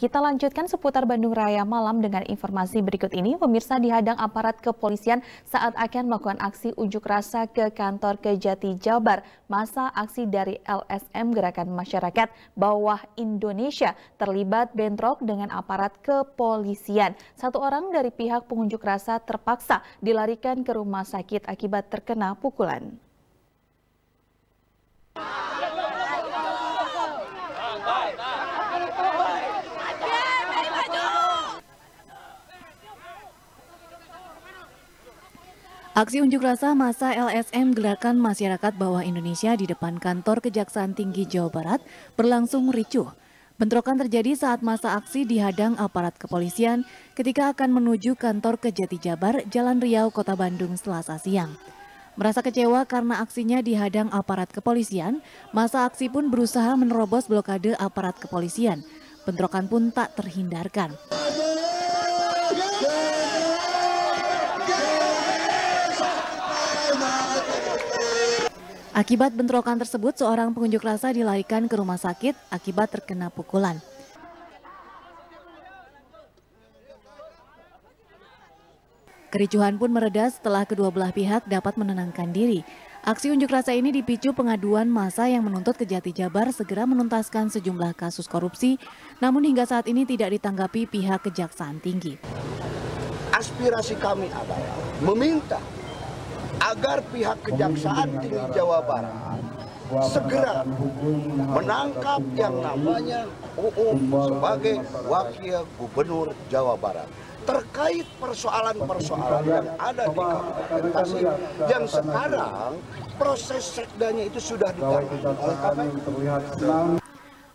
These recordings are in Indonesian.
Kita lanjutkan seputar Bandung Raya malam dengan informasi berikut ini. Pemirsa dihadang aparat kepolisian saat akan melakukan aksi unjuk rasa ke kantor Kejati Jabar. Masa aksi dari LSM Gerakan Masyarakat Bawah Indonesia terlibat bentrok dengan aparat kepolisian. Satu orang dari pihak pengunjuk rasa terpaksa dilarikan ke rumah sakit akibat terkena pukulan. Aksi unjuk rasa masa LSM Gerakan Masyarakat Bawah Indonesia di depan kantor Kejaksaan Tinggi Jawa Barat berlangsung ricuh. Bentrokan terjadi saat masa aksi dihadang aparat kepolisian ketika akan menuju kantor Kejati Jabar, Jalan Riau, Kota Bandung, Selasa siang. Merasa kecewa karena aksinya dihadang aparat kepolisian, masa aksi pun berusaha menerobos blokade aparat kepolisian. Bentrokan pun tak terhindarkan. Akibat bentrokan tersebut, seorang pengunjuk rasa dilarikan ke rumah sakit akibat terkena pukulan. Kericuhan pun mereda setelah kedua belah pihak dapat menenangkan diri. Aksi unjuk rasa ini dipicu pengaduan massa yang menuntut Kejati Jabar segera menuntaskan sejumlah kasus korupsi, namun hingga saat ini tidak ditanggapi pihak Kejaksaan Tinggi. Aspirasi kami adalah meminta agar pihak Kejaksaan Tinggi Jawa Barat segera menangkap yang namanya UUM sebagai wakil gubernur Jawa Barat terkait persoalan-persoalan yang ada di Kabupaten Tasik yang sekarang proses sekdanya itu sudah ditangani oleh KPK.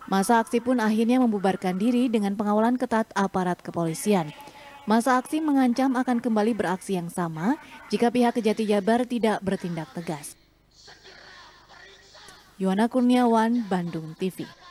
Masa aksi pun akhirnya membubarkan diri dengan pengawalan ketat aparat kepolisian. Masa aksi mengancam akan kembali beraksi yang sama jika pihak Kejati Jabar tidak bertindak tegas. Yohana Kurniawan, Bandung TV.